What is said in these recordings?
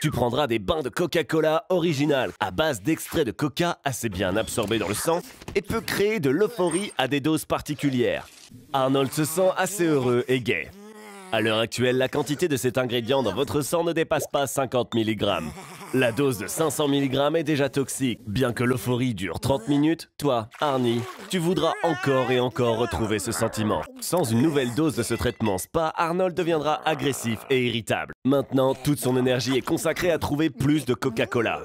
Tu prendras des bains de Coca-Cola original à base d'extrait de coca assez bien absorbé dans le sang et peut créer de l'euphorie à des doses particulières. Arnold se sent assez heureux et gay. À l'heure actuelle, la quantité de cet ingrédient dans votre sang ne dépasse pas 50 mg. La dose de 500 mg est déjà toxique. Bien que l'euphorie dure 30 minutes, toi, Arnie, tu voudras encore et encore retrouver ce sentiment. Sans une nouvelle dose de ce traitement spa, Arnold deviendra agressif et irritable. Maintenant, toute son énergie est consacrée à trouver plus de Coca-Cola.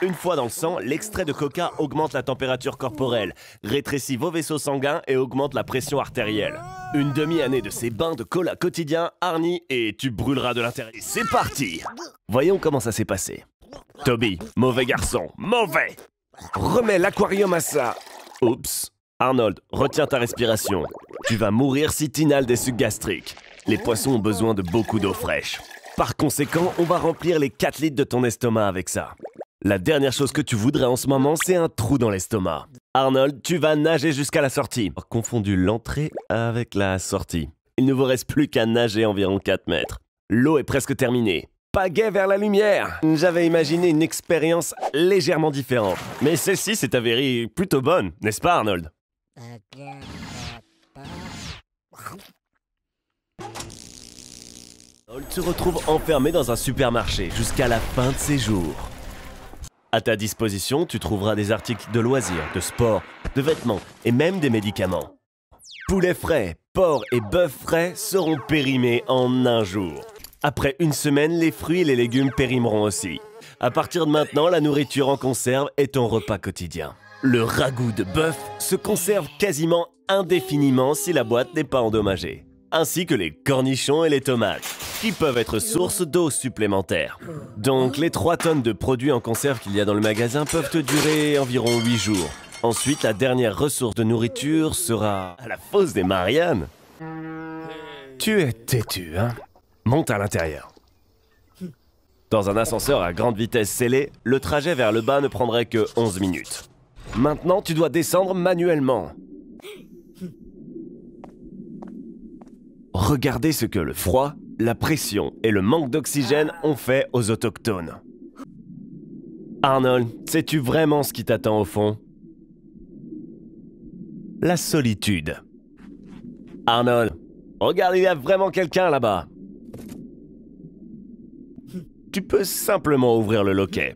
Une fois dans le sang, l'extrait de coca augmente la température corporelle, rétrécit vos vaisseaux sanguins et augmente la pression artérielle. Une demi-année de ces bains de cola quotidien, Arnie, et tu brûleras de l'intérêt. C'est parti Voyons comment ça s'est passé. Toby, mauvais garçon, mauvais Remets l'aquarium à ça Oups Arnold, retiens ta respiration. Tu vas mourir si t'inhales des sucs gastriques. Les poissons ont besoin de beaucoup d'eau fraîche. Par conséquent, on va remplir les 4 litres de ton estomac avec ça. La dernière chose que tu voudrais en ce moment, c'est un trou dans l'estomac. Arnold, tu vas nager jusqu'à la sortie. Oh, confondu l'entrée avec la sortie. Il ne vous reste plus qu'à nager environ 4 mètres. L'eau est presque terminée. Pagay vers la lumière J'avais imaginé une expérience légèrement différente. Mais celle-ci s'est avérée plutôt bonne, n'est-ce pas Arnold Arnold se retrouve enfermé dans un supermarché jusqu'à la fin de ses jours. À ta disposition, tu trouveras des articles de loisirs, de sport, de vêtements et même des médicaments. Poulets frais, porc et bœuf frais seront périmés en un jour. Après une semaine, les fruits et les légumes périmeront aussi. À partir de maintenant, la nourriture en conserve est ton repas quotidien. Le ragoût de bœuf se conserve quasiment indéfiniment si la boîte n'est pas endommagée, ainsi que les cornichons et les tomates qui peuvent être source d'eau supplémentaire. Donc les 3 tonnes de produits en conserve qu'il y a dans le magasin peuvent durer environ 8 jours. Ensuite, la dernière ressource de nourriture sera à la fosse des Mariannes. Tu es têtu, hein Monte à l'intérieur. Dans un ascenseur à grande vitesse scellée, le trajet vers le bas ne prendrait que 11 minutes. Maintenant, tu dois descendre manuellement. Regardez ce que le froid la pression et le manque d'oxygène ont fait aux autochtones. Arnold, sais-tu vraiment ce qui t'attend au fond La solitude. Arnold, regarde, il y a vraiment quelqu'un là-bas. Tu peux simplement ouvrir le loquet.